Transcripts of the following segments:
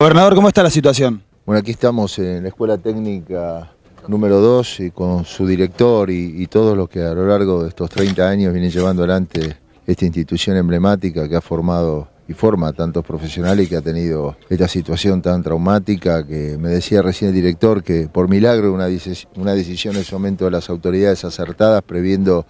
Gobernador, ¿cómo está la situación? Bueno, aquí estamos en la Escuela Técnica número 2 y con su director y, todos los que a lo largo de estos 30 años vienen llevando adelante esta institución emblemática que ha formado y forma a tantos profesionales que ha tenido esta situación tan traumática que me decía recién el director que por milagro una, una decisión en ese momento de las autoridades acertadas previendo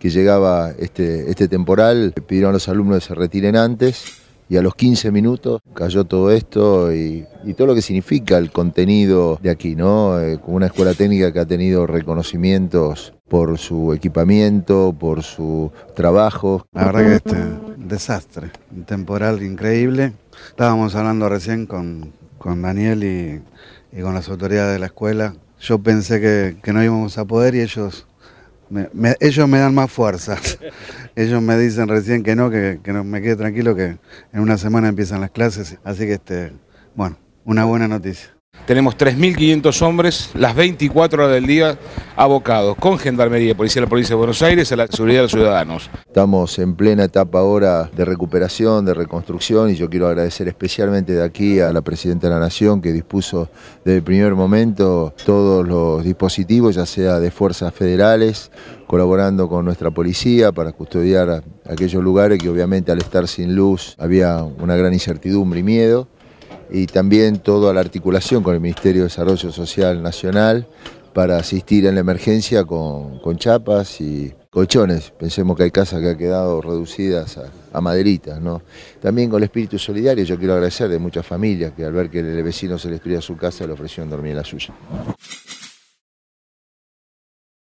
que llegaba este, este temporal, pidieron a los alumnos que se retiren antes y a los 15 minutos cayó todo esto y, todo lo que significa el contenido de aquí, ¿no? Eh, como una escuela técnica que ha tenido reconocimientos por su equipamiento, por su trabajo. La verdad que este desastre, un temporal increíble. Estábamos hablando recién con, Daniel y, con las autoridades de la escuela. Yo pensé que, no íbamos a poder y ellos me, ellos me dan más fuerzas. Ellos me dicen recién que no, que, no me quede tranquilo, que en una semana empiezan las clases. Así que, este, bueno, una buena noticia. Tenemos 3.500 hombres las 24 horas del día abocados con Gendarmería, Policía de la Policía de Buenos Aires, a la seguridad de los ciudadanos. Estamos en plena etapa ahora de recuperación, de reconstrucción y yo quiero agradecer especialmente de aquí a la Presidenta de la Nación que dispuso desde el primer momento todos los dispositivos, ya sea de fuerzas federales, colaborando con nuestra policía para custodiar aquellos lugares que obviamente al estar sin luz había una gran incertidumbre y miedo y también toda la articulación con el Ministerio de Desarrollo Social Nacional para asistir en la emergencia con, chapas y colchones. Pensemos que hay casas que han quedado reducidas a, maderitas. ¿no? También con el espíritu solidario yo quiero agradecer de muchas familias que al ver que el vecino se les a su casa le ofrecieron dormir en la suya.